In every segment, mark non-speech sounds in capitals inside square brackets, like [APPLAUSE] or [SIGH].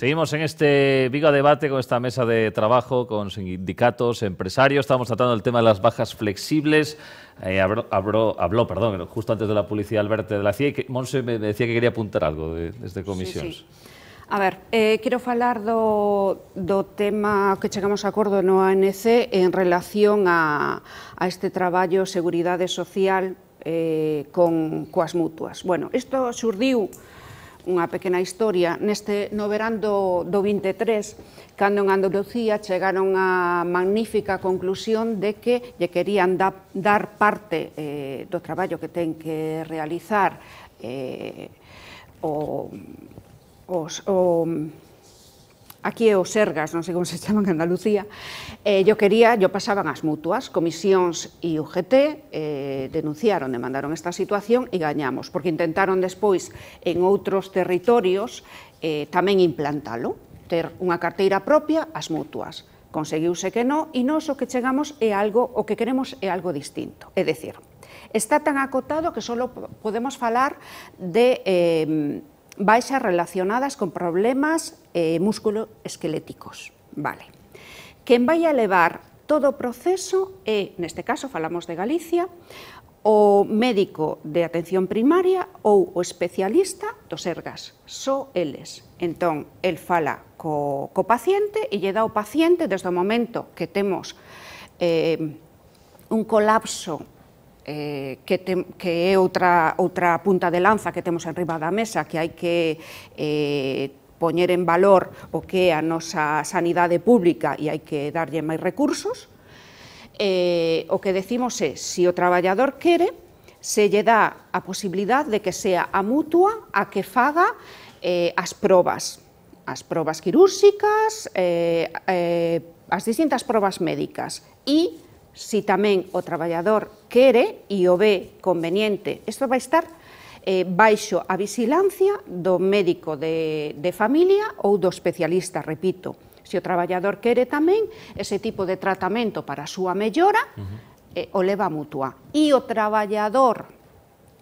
Seguimos en este Vigo Debate con esta mesa de trabajo, con sindicatos, empresarios. Estamos tratando el tema de las bajas flexibles. Eh, habló, habló, habló, perdón, justo antes de la publicidad Alberto de la CIE. que Monse me decía que quería apuntar algo de, desde comisiones. Sí, sí. A ver, eh, quero falar do, do tema que chegamos a acordo no ANC en relación a, a este traballo Seguridade Social eh, con coas mutuas. Bueno, isto surdiu unha pequena historia. Neste no verán do, do 23, cando en Andalucía chegaron a magnífica conclusión de que lle querían da, dar parte eh, do traballo que ten que realizar eh, o, os, o aquí é o Sergas, non sei como se chaman en Andalucía, eh, eu quería, yo pasaban as mutuas, comisións e UGT, eh, denunciaron, demandaron esta situación e gañamos, porque intentaron despois en outros territorios eh, tamén implantalo, ter unha carteira propia as mutuas. Conseguiuse que non, e nós o que chegamos é algo, o que queremos é algo distinto. É decir, está tan acotado que só podemos falar de eh, baixas relacionadas con problemas eh, musculoesqueléticos. Vale. Quen vai a levar todo o proceso é, neste caso falamos de Galicia, o médico de atención primaria ou o especialista dos ergas, só eles. Entón, el fala co, co paciente e lle dá o paciente, desde o momento que temos eh, un colapso eh, que, te, que é outra, outra punta de lanza que temos enriba da mesa, que hai que eh, poñer en valor o que é a nosa sanidade pública e hai que darlle máis recursos, eh, o que decimos é, se o traballador quere, se lle dá a posibilidad de que sea a mutua a que faga eh, as probas, as probas quirúrxicas, eh, eh, as distintas probas médicas e si tamén o traballador quere e o ve conveniente. Isto vai estar eh, baixo a vigilancia do médico de, de familia ou do especialista, repito. Se o traballador quere tamén ese tipo de tratamento para a súa mellora, uh -huh. eh, o leva a mutua. E o traballador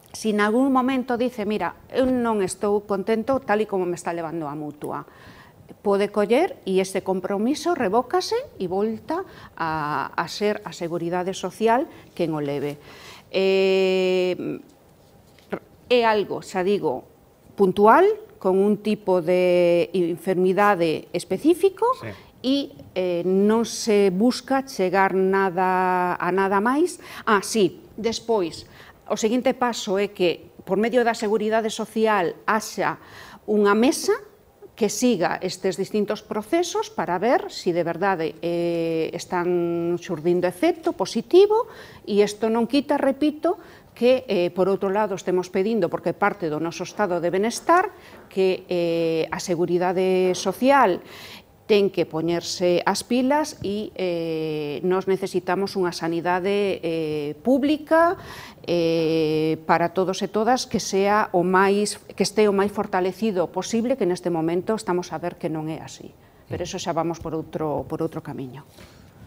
se si en algún momento dice, mira, eu non estou contento tal e como me está levando a mutua pode coller e ese compromiso revócase e volta a, a ser a Seguridade Social quen o leve. Eh, é algo, xa digo, puntual, con un tipo de enfermidade específico sí. e eh, non se busca chegar nada a nada máis. Ah, sí, despois, o seguinte paso é que por medio da Seguridade Social haxa unha mesa que siga estes distintos procesos para ver se si de verdade eh, están xurdindo efecto positivo e isto non quita, repito, que eh, por outro lado estemos pedindo, porque parte do noso estado de benestar, que eh, a seguridade social ten que poñerse as pilas e eh, nos necesitamos unha sanidade eh, pública eh, para todos e todas que sea o máis que este o máis fortalecido posible que neste momento estamos a ver que non é así pero mm. eso xa vamos por outro por outro camiño.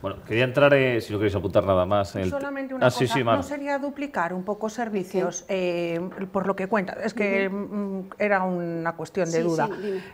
Bueno, quería entrar, eh, si no queréis apuntar nada más. el... Solamente una ah, cosa, ¿no sería duplicar un poco servicios eh, por lo que cuenta? Es que mm, era una cuestión de duda.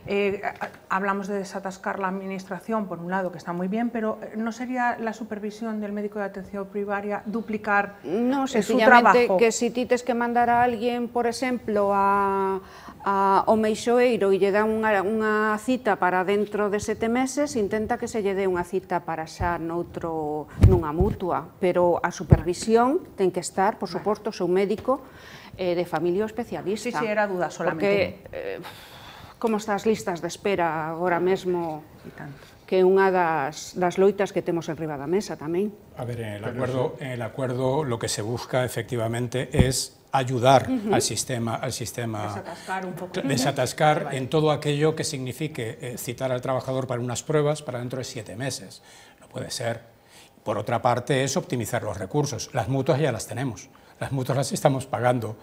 Eh, hablamos de desatascar la administración, por un lado, que está muy bien, pero ¿no sería la supervisión del médico de atención primaria duplicar no, su trabajo? que si tienes que mandar a alguien, por ejemplo, a, a o y llega una cita para dentro de siete meses, intenta que se lle una cita para xa no noutro, nunha mutua, pero a supervisión ten que estar, por suposto, o seu médico eh, de familia especialista. Si, sí, si, sí, era duda solamente. Porque, eh, como estás listas de espera agora mesmo, E tanto que é unha das, das loitas que temos en da mesa tamén. A ver, en el acuerdo, en el acuerdo lo que se busca efectivamente es ayudar uh -huh. al sistema, al sistema desatascar, un poco. desatascar en todo aquello que signifique eh, citar al trabajador para unas pruebas para dentro de siete meses. puede ser. Por otra parte es optimizar los recursos. Las mutuas ya las tenemos. Las mutuas las estamos pagando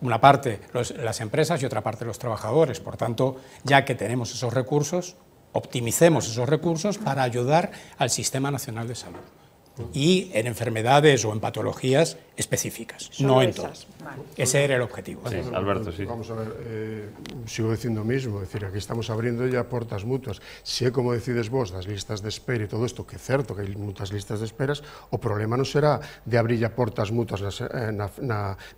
una parte las empresas y otra parte los trabajadores. Por tanto, ya que tenemos esos recursos, optimicemos esos recursos para ayudar al Sistema Nacional de Salud y en enfermedades o en patologías específicas, no en todas. Ese era el objetivo. Sí, Alberto, sí. Vamos a ver, eh, sigo diciendo lo mismo, es decir, aquí estamos abriendo ya puertas mutuas. Sé como decides vos las listas de espera y todo esto, que es cierto que hay muchas listas de esperas, o problema no será de abrir ya puertas mutuas eh, en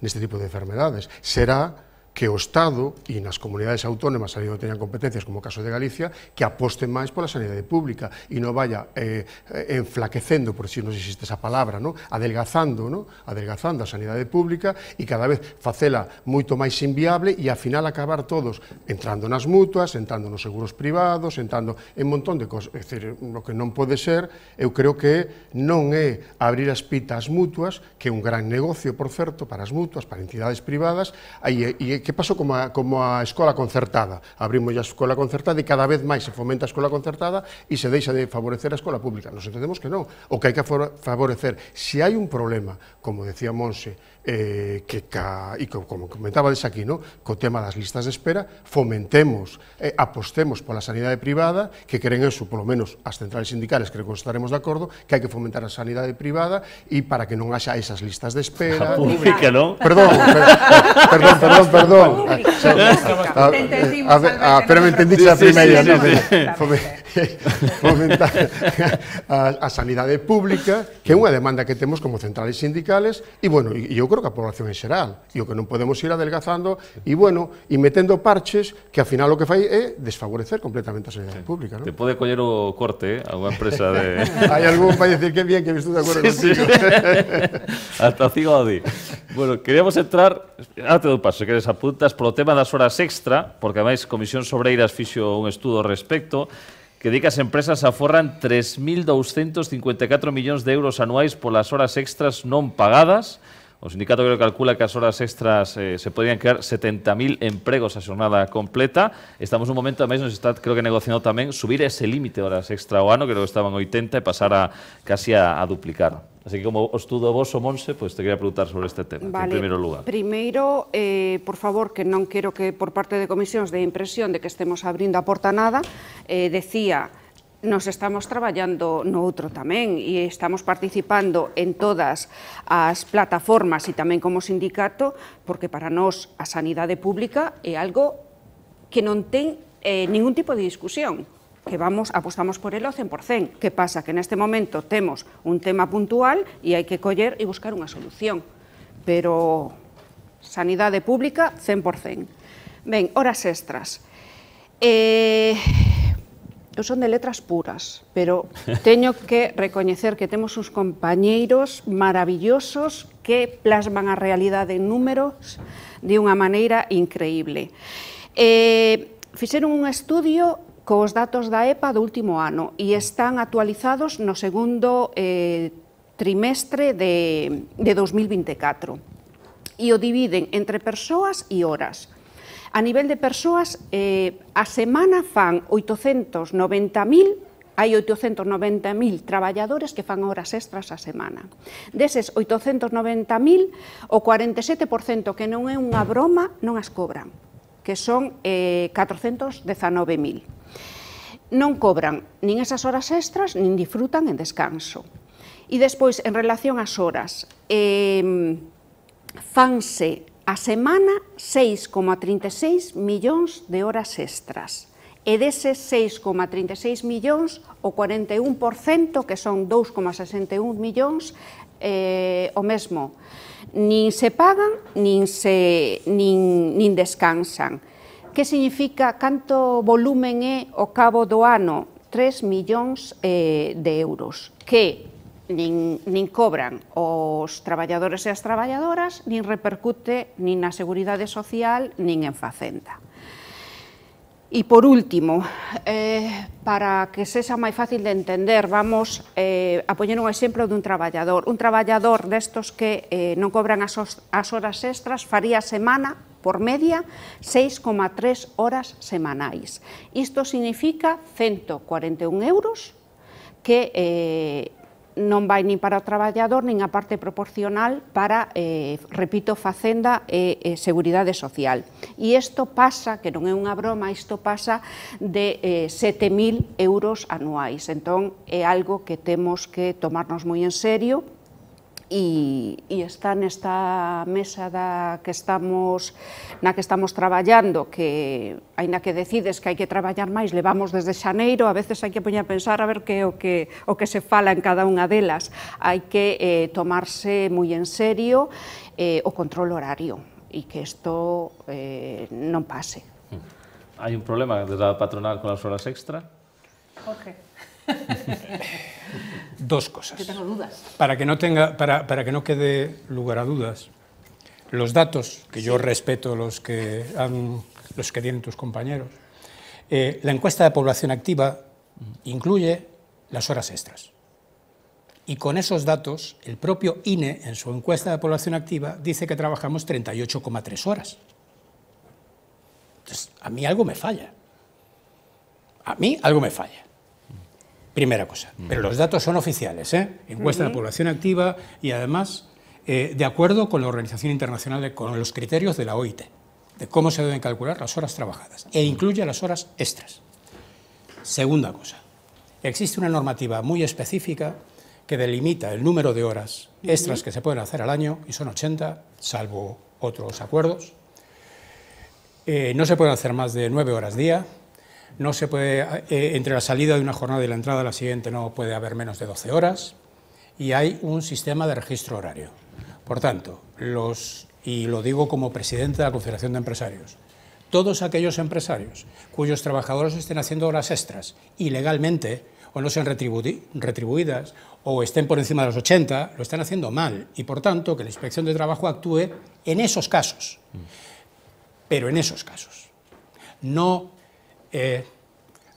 este tipo de enfermedades, será que o Estado e nas comunidades autónomas ali onde teñan competencias, como o caso de Galicia, que aposten máis pola sanidade pública e non vaya eh, enflaquecendo, por si non existe esa palabra, no? adelgazando, no? adelgazando a sanidade pública e cada vez facela moito máis inviable e ao final acabar todos entrando nas mutuas, entrando nos seguros privados, entrando en montón de cosas. É dicir, o que non pode ser, eu creo que non é abrir as pitas mutuas, que é un gran negocio, por certo, para as mutuas, para entidades privadas, e, e que, pasou como a, como a escola concertada. Abrimos a escola concertada e cada vez máis se fomenta a escola concertada e se deixa de favorecer a escola pública. Nos entendemos que non. O que hai que favorecer, se hai un problema, como decía Monse, eh, que ca, e como comentaba des aquí, no? co tema das listas de espera, fomentemos, eh, apostemos pola sanidade privada, que creen eso, polo menos as centrales sindicales, creo que estaremos de acordo, que hai que fomentar a sanidade privada e para que non haxa esas listas de espera... [LAUGHS] A pública, non? Perdón, perdón, perdón, perdón, perdón perdón. pero me entendiste la primera, Fomentar a, sanidades pública, que es una demanda que tenemos como centrales sindicales, y bueno, yo eu creo que a población en general e que no podemos ir adelgazando, y bueno, y metiendo parches que, al final, lo que fai es desfavorecer completamente a sanidades públicas pública. ¿no? Te puede coller o corte ¿eh? a una empresa de... [LAUGHS] ¿hay algún para decir que bien que estou de acuerdo contigo. [LAUGHS] Hasta cigo a Bueno, queríamos entrar... te un paso, que eres a apuntas polo tema das horas extra, porque ademais Comisión Sobreiras fixo un estudo ao respecto, que di que as empresas aforran 3.254 millóns de euros anuais polas horas extras non pagadas, O sindicato creo que calcula que as horas extras eh, se podían crear 70.000 empregos a xornada completa. Estamos un momento, ademais, nos está, creo que negociando tamén subir ese límite de horas extra ao ano, creo que estaban 80 e pasar a, casi a, a duplicar. Así que como os estudo vos, o Monse, pues te quería preguntar sobre este tema, vale. en primeiro lugar. Primeiro, eh, por favor, que non quero que por parte de comisións de impresión de que estemos abrindo a porta nada, eh, decía nos estamos traballando no outro tamén e estamos participando en todas as plataformas e tamén como sindicato, porque para nós a sanidade pública é algo que non ten eh, ningún tipo de discusión que vamos apostamos por el 100%. Que pasa? Que neste momento temos un tema puntual e hai que coller e buscar unha solución. Pero sanidade pública 100%. Ben, horas extras. Eh, eu son de letras puras, pero teño que recoñecer que temos uns compañeiros maravillosos que plasman a realidade en números de unha maneira increíble. Eh, fixeron un estudio cos datos da EPA do último ano e están actualizados no segundo eh, trimestre de, de 2024 e o dividen entre persoas e horas. A nivel de persoas, eh, a semana fan 890.000 hai 890.000 traballadores que fan horas extras a semana. Deses 890.000, o 47% que non é unha broma non as cobran, que son eh, 419.000. Non cobran nin esas horas extras, nin disfrutan en descanso. E despois, en relación ás horas, eh, fanse A semana, 6,36 millóns de horas extras. E deses 6,36 millóns, o 41%, que son 2,61 millóns, eh, o mesmo. Nin se pagan, nin, se, nin, nin descansan. Que significa canto volumen é o cabo do ano? 3 millóns eh, de euros, que nin, nin cobran os traballadores e as traballadoras, nin repercute nin na Seguridade Social, nin en Facenda. E por último, eh, para que sexa máis fácil de entender, vamos eh, a poñer un exemplo dun traballador. Un traballador destos que eh, non cobran as, as horas extras faría semana por media 6,3 horas semanais. Isto significa 141 euros que eh, non vai nin para o traballador nin a parte proporcional para, eh, repito, facenda e eh, seguridade social. E isto pasa, que non é unha broma, isto pasa de eh, 7.000 euros anuais. Entón, é algo que temos que tomarnos moi en serio, e, e está nesta mesa da que estamos na que estamos traballando que aínda que decides que hai que traballar máis, levamos desde xaneiro, a veces hai que poñer a pensar a ver que o que o que se fala en cada unha delas, hai que eh, tomarse moi en serio eh, o control horario e que isto eh, non pase. Hai un problema desde a patronal con as horas extra? Jorge. [LAUGHS] Dos cosas. tengo dudas. Para que no, tenga, para, que no quede lugar a dudas, los datos, que yo respeto los que, los que tienen tus compañeros, eh, la encuesta de población activa incluye las horas extras. Y con esos datos, el propio INE, en su encuesta de población activa, dice que trabajamos 38,3 horas. a mí algo me falla. A mí algo me falla. Primera cosa. Mm. Pero los datos son oficiales, ¿eh? encuesta de la población activa y además eh, de acuerdo con la Organización Internacional, con los criterios de la OIT, de cómo se deben calcular las horas trabajadas e incluye las horas extras. Segunda cosa, existe una normativa muy específica que delimita el número de horas extras que se pueden hacer al año, y son 80, salvo otros acuerdos. Eh, no se pueden hacer más de 9 horas día, no se puede, eh, entre la salida de una jornada y la entrada de la siguiente no puede haber menos de 12 horas y hay un sistema de registro horario. Por tanto, los, y lo digo como presidente de la Confederación de Empresarios, todos aquellos empresarios cuyos trabajadores estén haciendo horas extras ilegalmente o no sean retribuidas o estén por encima de los 80, lo están haciendo mal y por tanto que la Inspección de Trabajo actúe en esos casos, mm. pero en esos casos, no eh,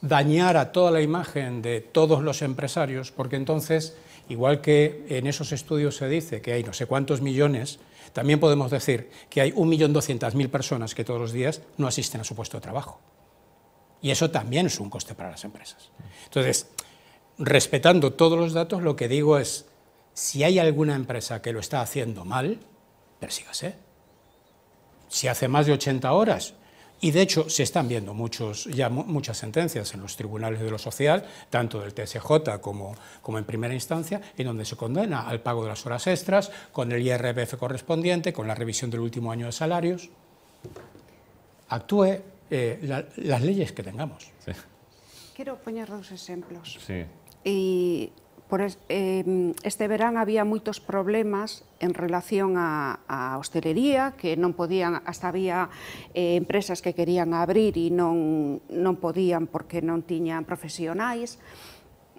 dañar a toda la imagen de todos los empresarios, porque entonces, igual que en esos estudios se dice que hay no sé cuántos millones, también podemos decir que hay 1.200.000 personas que todos los días no asisten a su puesto de trabajo. Y eso también es un coste para las empresas. Entonces, respetando todos los datos, lo que digo es, si hay alguna empresa que lo está haciendo mal, persígase. Si hace más de 80 horas, y de hecho se están viendo muchos, ya muchas sentencias en los tribunales de lo social, tanto del TSJ como, como en primera instancia, en donde se condena al pago de las horas extras, con el IRPF correspondiente, con la revisión del último año de salarios. Actúe eh, las leyes que tengamos. Quiero poner dos ejemplos. Sí. Y Por es, eh, este verán había moitos problemas en relación a, a hostelería, que non podían, hasta había eh, empresas que querían abrir e non, non podían porque non tiñan profesionais.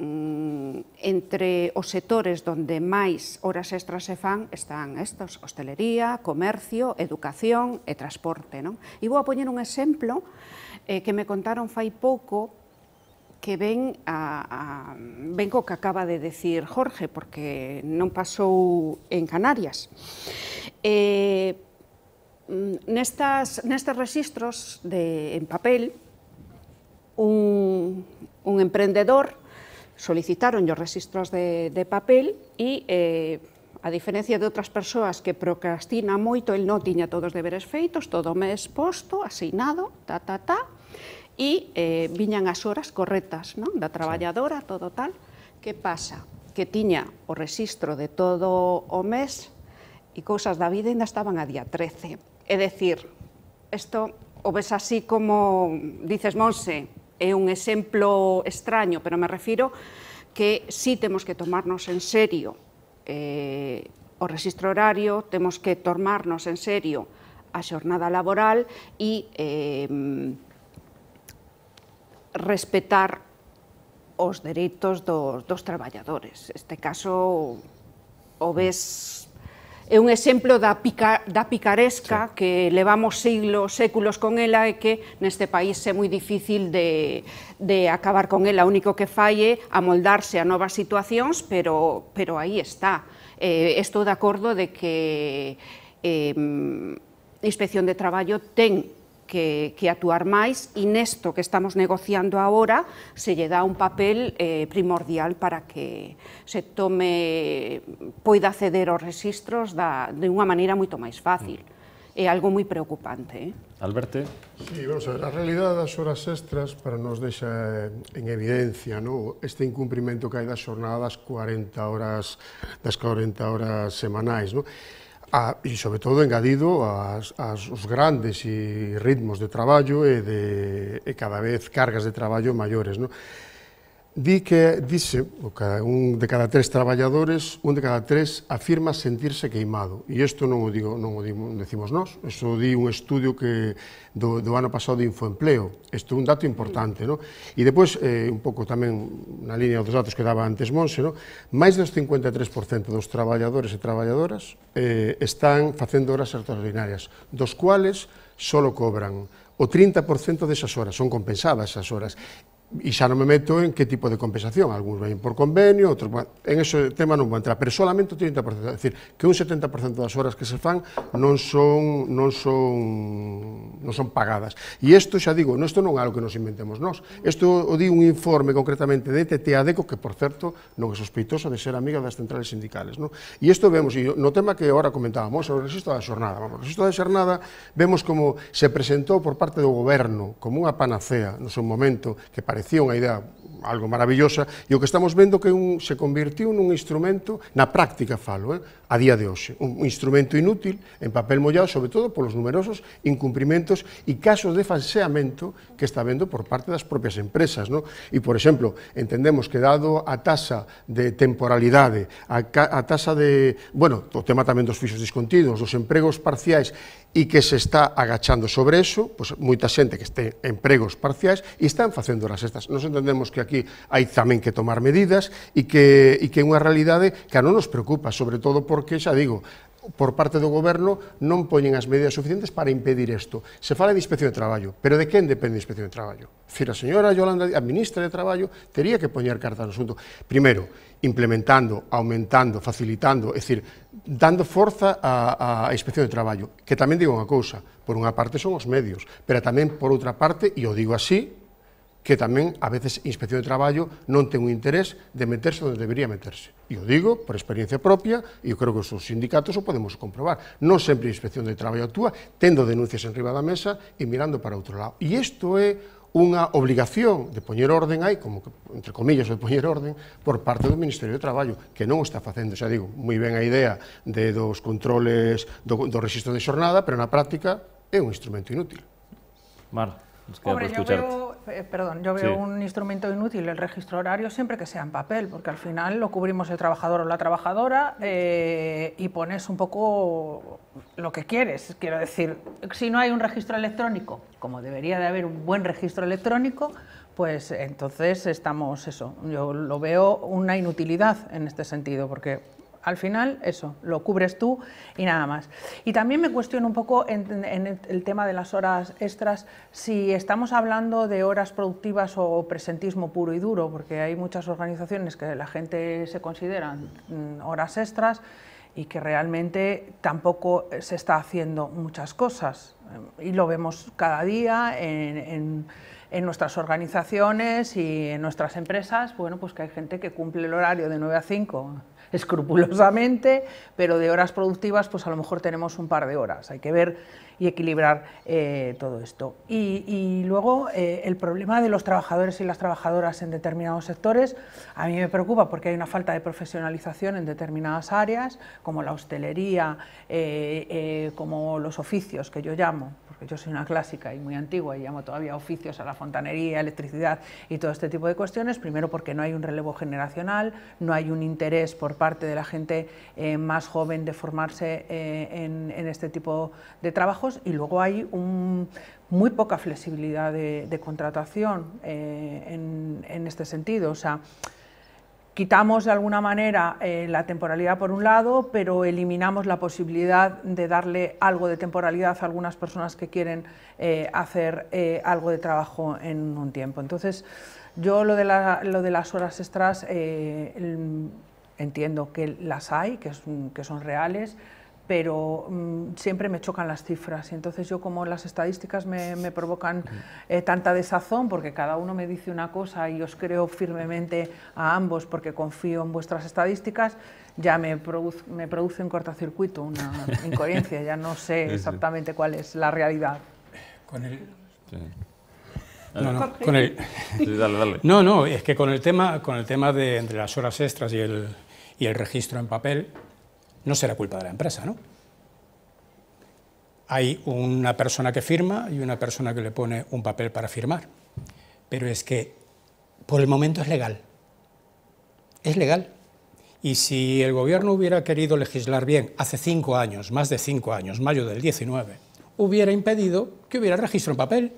Mm, entre os sectores onde máis horas extras se fan están estos, hostelería, comercio, educación e transporte. Non? E vou a poñer un exemplo eh, que me contaron fai pouco que ven, a, a, ven co que acaba de decir Jorge, porque non pasou en Canarias. Eh, nestas, nestes registros de, en papel, un, un emprendedor solicitaron os registros de, de papel e, eh, a diferencia de outras persoas que procrastina moito, el non tiña todos os deberes feitos, todo o mes posto, asignado, ta, ta, ta, e eh, viñan as horas correctas non? da traballadora, todo tal. Que pasa? Que tiña o rexistro de todo o mes e cousas da vida ainda estaban a día 13. É decir, isto o ves así como dices, Monse, é un exemplo extraño, pero me refiro que sí temos que tomarnos en serio eh, o registro horario, temos que tomarnos en serio a xornada laboral e eh, respetar os dereitos dos, dos traballadores. Este caso o ves é un exemplo da, pica, da picaresca sí. que levamos siglos, séculos con ela e que neste país é moi difícil de, de acabar con ela. O único que fai é amoldarse a novas situacións, pero, pero aí está. Eh, estou de acordo de que eh, Inspección de Traballo ten que, que actuar máis e nesto que estamos negociando agora se lle dá un papel eh, primordial para que se tome, poida acceder aos registros da, de unha maneira moito máis fácil. Mm. É algo moi preocupante. Eh? Alberto? Sí, vamos a ver, a realidade das horas extras para nos deixa en evidencia ¿no? este incumprimento que hai das xornadas 40 horas, das 40 horas semanais. Non? a, e sobre todo engadido aos os grandes e ritmos de traballo e, de, e cada vez cargas de traballo maiores. Non? di que dice un de cada tres traballadores, un de cada tres afirma sentirse queimado. E isto non o digo, non o decimos nós, isto di un estudio que do, do ano pasado de Infoempleo. Isto é un dato importante, no? E depois eh, un pouco tamén na línea dos datos que daba antes Monse, no? Máis dos 53% dos traballadores e traballadoras eh, están facendo horas extraordinarias, dos cuales só cobran o 30% desas horas son compensadas esas horas e xa non me meto en que tipo de compensación, algúns ven por convenio, outros, bueno, en ese tema non vou entrar, pero solamente o 30%, é dicir, que un 70% das horas que se fan non son non son non son pagadas. E isto xa digo, isto non é algo que nos inventemos nós. Isto o di un informe concretamente de TTADECO que por certo non é sospeitoso de ser amiga das centrales sindicales, non? E isto vemos e no tema que agora comentábamos, o resisto da xornada, vamos, o resisto da xornada vemos como se presentou por parte do goberno como unha panacea no seu momento que para parecía una idea algo maravillosa, e o que estamos vendo que un, se convirtiu nun instrumento, na práctica falo, eh, a día de hoxe, un instrumento inútil, en papel mollado, sobre todo polos numerosos incumprimentos e casos de falseamento que está vendo por parte das propias empresas. No? E, por exemplo, entendemos que dado a tasa de temporalidade, a, a tasa de, bueno, o tema tamén dos fixos discontidos, dos empregos parciais, e que se está agachando sobre eso, pois, moita xente que este empregos parciais e están facendo as estas. Nos entendemos que aquí que hai tamén que tomar medidas e que, e que é unha realidade que non nos preocupa, sobre todo porque, xa digo, por parte do goberno non poñen as medidas suficientes para impedir isto. Se fala de inspección de traballo, pero de quen depende a inspección de traballo? Fira, a señora Yolanda, a ministra de traballo, teria que poñer carta no asunto. Primeiro, implementando, aumentando, facilitando, é dicir, dando forza a, a inspección de traballo, que tamén digo unha cousa, por unha parte son os medios, pero tamén por outra parte, e o digo así, que tamén a veces a Inspección de Traballo non ten o interés de meterse onde debería meterse. E o digo por experiencia propia, e eu creo que os sindicatos o podemos comprobar. Non sempre a Inspección de Traballo actúa tendo denuncias en riba da mesa e mirando para outro lado. E isto é unha obligación de poñer orden aí, como que, entre comillas, de poñer orden por parte do Ministerio de Traballo, que non o está facendo. Xa digo, moi ben a idea de dos controles do, do registro de xornada, pero na práctica é un instrumento inútil. Mar, nos queda Hombre, por escucharte. Yo veo Eh, perdón, yo veo un instrumento inútil, el registro horario, siempre que sea en papel, porque al final lo cubrimos el trabajador o la trabajadora eh, y pones un poco lo que quieres. Quiero decir, si no hay un registro electrónico, como debería de haber un buen registro electrónico, pues entonces estamos eso. Yo lo veo una inutilidad en este sentido, porque al final, eso, lo cubres tú y nada más. Y también me cuestiono un poco en, el tema de las horas extras, si estamos hablando de horas productivas o presentismo puro y duro, porque hay muchas organizaciones que la gente se consideran mm, horas extras y que realmente tampoco se está haciendo muchas cosas. Y lo vemos cada día en, nuestras organizaciones y en nuestras empresas, bueno, pues que hay gente que cumple el horario de 9 a 5 [LAUGHS] escrupulosamente, pero de horas productivas pues a lo mejor tenemos un par de horas, hay que ver y equilibrar eh, todo esto. Y, luego eh, el problema de los trabajadores y las trabajadoras en determinados sectores a mí me preocupa porque hay una falta de profesionalización en determinadas áreas, como la hostelería, eh, como los oficios que yo llamo, porque yo soy una clásica y muy antigua y llamo todavía oficios a la fontanería, electricidad y todo este tipo de cuestiones, primero porque no hay un relevo generacional, no hay un interés por parte de la gente eh, más joven de formarse eh, en, este tipo de trabajos y luego hay un, muy poca flexibilidad de, contratación eh, en, este sentido. O sea, Quitamos de alguna manera eh, la temporalidad por un lado, pero eliminamos la posibilidad de darle algo de temporalidad a algunas personas que quieren eh, hacer eh, algo de trabajo en un tiempo. Entonces, yo lo de, las horas extras entiendo que las hay, que son reales, pero mm, siempre me chocan las cifras. Y entonces yo como las estadísticas me, provocan eh, tanta desazón, porque cada uno me dice una cosa y os creo firmemente a ambos porque confío en vuestras estadísticas, ya me, produce, un cortocircuito, una [LAUGHS] incoherencia, ya no sé exactamente cuál es la realidad. No, no, no, no, es que con el tema, con el tema de entre las horas extras y el, y el registro en papel, no será culpa de la empresa, ¿no? Hay una persona que firma y una persona que le pone un papel para firmar. Pero es que por el momento es legal. Es legal. Y si el gobierno hubiera querido legislar bien hace cinco años, más de cinco años, mayo del 19, hubiera impedido que hubiera registro en papel.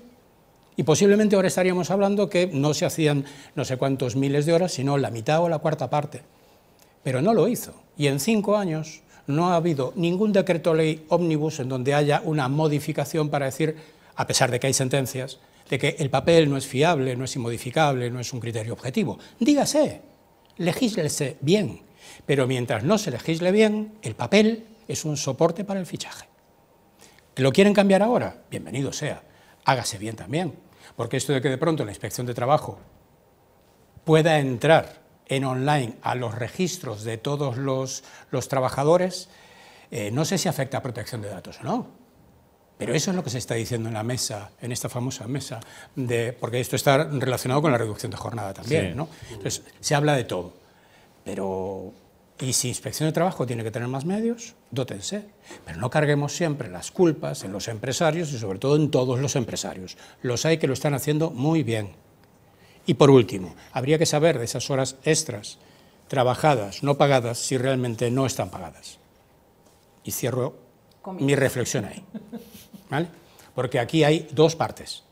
Y posiblemente ahora estaríamos hablando que no se hacían no sé cuántos miles de horas, sino la mitad o la cuarta parte pero no lo hizo. Y en cinco años no ha habido ningún decreto ley ómnibus en donde haya una modificación para decir, a pesar de que hay sentencias, de que el papel no es fiable, no es inmodificable, no es un criterio objetivo. Dígase, legíslese bien, pero mientras no se legisle bien, el papel es un soporte para el fichaje. ¿Que lo quieren cambiar ahora? Bienvenido sea, hágase bien también, porque esto de que de pronto la inspección de trabajo pueda entrar en online a los registros de todos los, trabajadores, eh, no sé si afecta a protección de datos o no. Pero eso es lo que se está diciendo en la mesa, en esta famosa mesa, porque esto está relacionado con la reducción de jornada también. ¿no? Entonces, se habla de todo. Pero, ¿y si Inspección de Trabajo tiene que tener más medios? Dótense. Pero no carguemos siempre las culpas en los empresarios y sobre todo en todos los empresarios. Los hay que lo están haciendo muy bien. Y por último, habría que saber de esas horas extras trabajadas, no pagadas, si realmente no están pagadas. Y cierro mi reflexión ahí. Porque aquí hay dos partes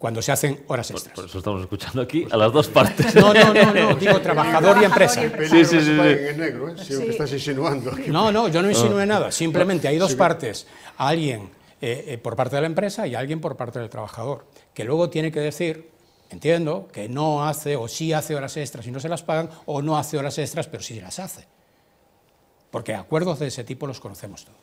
cuando se hacen horas extras. Por, eso estamos escuchando aquí a las dos partes. No, no, no, digo [LAUGHS] trabajador y empresa. Sí, sí, sí. ¿eh? estás insinuando. No, no, yo no ah. insinué nada, simplemente hay dos partes. Alguien eh, eh, por parte de la empresa y alguien por parte del trabajador, que luego tiene que decir Entiendo que no hace o sí hace horas extras y no se las pagan, o no hace horas extras pero sí las hace. Porque acuerdos de ese tipo los conocemos todos.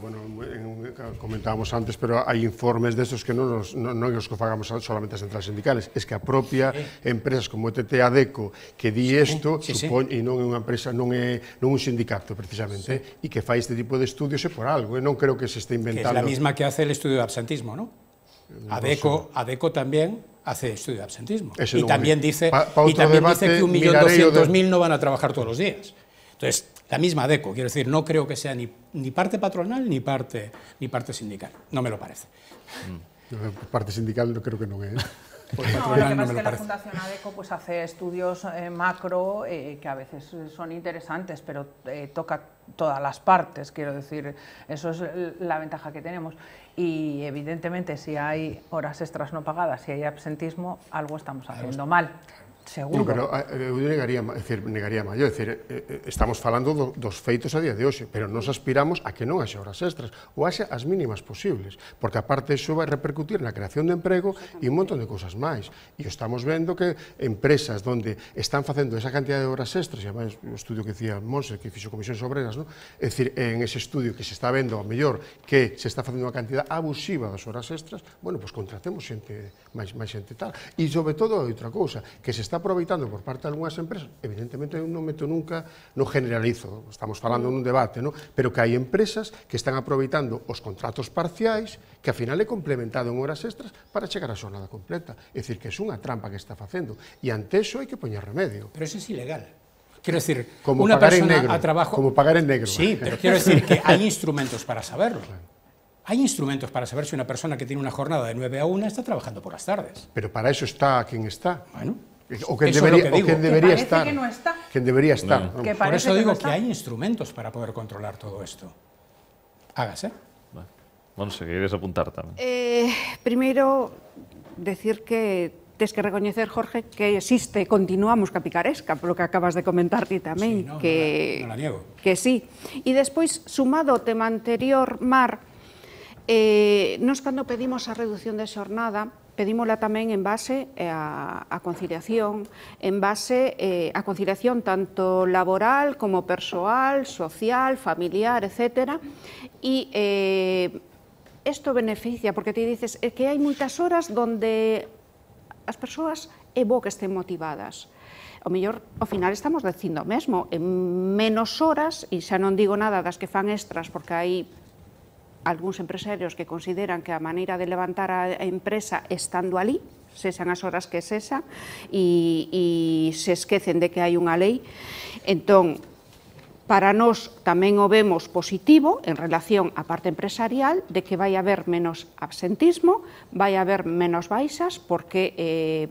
Bueno, eh, comentábamos antes, pero hay informes de esos que no, nos, no, no los confagamos solamente a centrales sindicales, es que a propia sí. empresas como ETT Adeco que di sí, esto, sí, supón, sí. e non é unha empresa, non é non un sindicato precisamente, sí. e que fai este tipo de estudios es por algo, e non creo que se este inventando. Que es la misma que hace el estudio de absentismo, ¿no? Adeco, Adeco también hace estudio de absentismo. y también, dice, y también que 1.200.000 no van a trabajar todos los días. Entonces, la misma ADECO, quiero decir, no creo que sea ni, parte patronal ni parte, ni parte sindical. No me lo parece. Mm. Parte sindical no creo que no es. [LAUGHS] Pues no, que la Fundación ADECO pues, hace estudios eh, macro eh, que a veces son interesantes, pero eh, toca todas las partes, quiero decir, eso es la ventaja que tenemos. Y evidentemente si hay horas extras no pagadas, si hay absentismo, algo estamos haciendo mal. Seguro. Non, pero eh, eh, eu negaría, decir, negaría é decir, eh, estamos falando do, dos feitos a día de hoxe, pero nos aspiramos a que non haxa horas extras, ou haxa as mínimas posibles, porque aparte iso vai repercutir na creación de emprego e un montón de cousas máis. E estamos vendo que empresas onde están facendo esa cantidad de horas extras, e además o estudio que dicía Monse, que fixo Comisións Obreras, no? é dicir, en ese estudio que se está vendo, ao mellor, que se está facendo unha cantidad abusiva das horas extras, bueno, pois pues contratemos xente, máis, máis xente tal. E sobre todo, outra cousa, que se está está aproveitando por parte de algunhas empresas, evidentemente eu non meto nunca non generalizo, estamos falando nun debate, no? pero que hai empresas que están aproveitando os contratos parciais que ao final é complementado en horas extras para chegar a xornada completa. É dicir, que é unha trampa que está facendo e ante eso hai que poñer remedio. Pero eso é ilegal. Quiero decir, como una pagar persona en negro, a trabajo... Como pagar en negro. Sí, pero quiero decir que hay instrumentos para saberlo. Hay instrumentos para saber si una persona que tiene una jornada de 9 a 1 está trabajando por las tardes. Pero para eso está quien está. Bueno, O debería, que estar. Que debería estar. Por eso digo que hay instrumentos para poder controlar todo esto. Hágase. Bueno, si quieres apuntar también. Eh, primero, decir que tienes que reconocer, Jorge, que existe, continuamos capicaresca, lo que acabas de comentar ti que, niego. Que sí. Y después, sumado tema anterior, Mar, eh, nos cuando pedimos a reducción de jornada, pedímola tamén en base eh, a, a conciliación, en base eh, a conciliación tanto laboral como persoal, social, familiar, etc. E eh, beneficia, porque ti dices que hai moitas horas onde as persoas é bo que estén motivadas o mellor ao final estamos dicindo o mesmo, en menos horas, e xa non digo nada das que fan extras porque hai algúns empresarios que consideran que a maneira de levantar a empresa estando ali, sexan as horas que sexa, e, e se esquecen de que hai unha lei. Entón, para nós tamén o vemos positivo en relación á parte empresarial de que vai haber menos absentismo, vai haber menos baixas porque eh,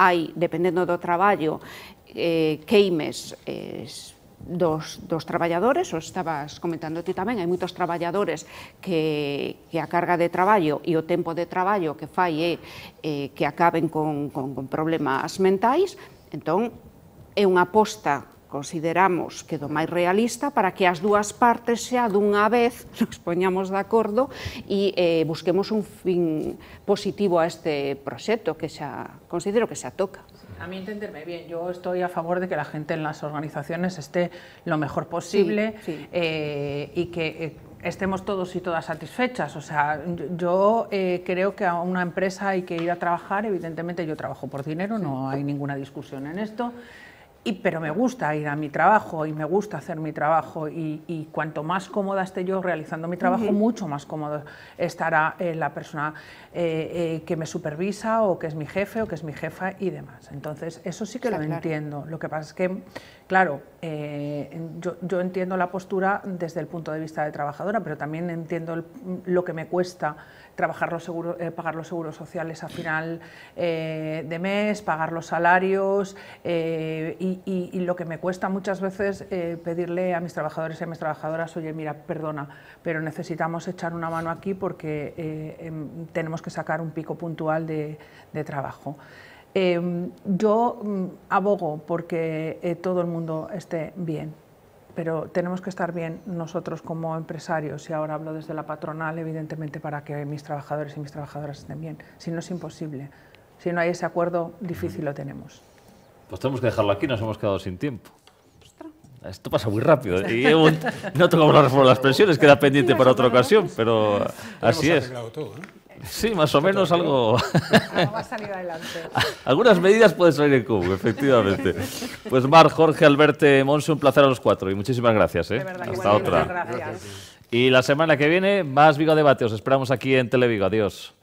hai, dependendo do traballo, eh, queimes eh, dos, dos traballadores, o estabas comentando ti tamén, hai moitos traballadores que, que a carga de traballo e o tempo de traballo que fai é eh, que acaben con, con, con problemas mentais, entón é unha aposta consideramos que do máis realista para que as dúas partes xa dunha vez [LAUGHS] nos poñamos de acordo e eh, busquemos un fin positivo a este proxecto que xa considero que xa toca. a mí entenderme bien, yo estoy a favor de que la gente en las organizaciones esté lo mejor posible eh, y que eh, estemos todos y todas satisfechas. O sea, yo eh, creo que a una empresa hay que ir a trabajar, evidentemente yo trabajo por dinero, no hay ninguna discusión en esto pero me gusta ir a mi trabajo y me gusta hacer mi trabajo y, cuanto más cómoda esté yo realizando mi trabajo, mucho más cómodo estará eh, la persona eh, eh, que me supervisa o que es mi jefe o que es mi jefa y demás. Entonces, eso sí que lo entiendo. Lo que pasa es que, claro, yo, entiendo la postura desde el punto de vista de trabajadora, pero también entiendo lo que me cuesta trabajar los eh, pagar los seguros sociales a final eh, de mes, pagar los salarios eh, y, lo que me cuesta muchas veces pedirle a mis trabajadores y a mis trabajadoras, oye, mira, perdona, pero necesitamos echar una mano aquí porque em, tenemos que sacar un pico puntual de trabajo. Em, yo mm, abogo porque todo el mundo esté bien pero tenemos que estar bien nosotros como empresarios, y ahora hablo desde la patronal, evidentemente, para que mis trabajadores y mis trabajadoras estén bien. Si no es imposible, si no hay ese acuerdo, difícil lo tenemos. Pues tenemos que dejarlo aquí, nos hemos quedado sin tiempo. Esto pasa muy rápido. ¿eh? [LAUGHS] Y no tocamos la reforma de las pensiones, queda pendiente para otra ocasión, pero así es. ¿eh? Sí, más o menos algo. Ah, va salir adelante. [LAUGHS] Algunas medidas pueden salir en cubo, efectivamente. Pues Mar, Jorge, Alberte, Monse, un placer a los cuatro y muchísimas gracias. ¿eh? De verdad, Hasta otra. Gracias. Y la semana que viene, más Vigo Debate. Os esperamos aquí en Televigo. Adiós.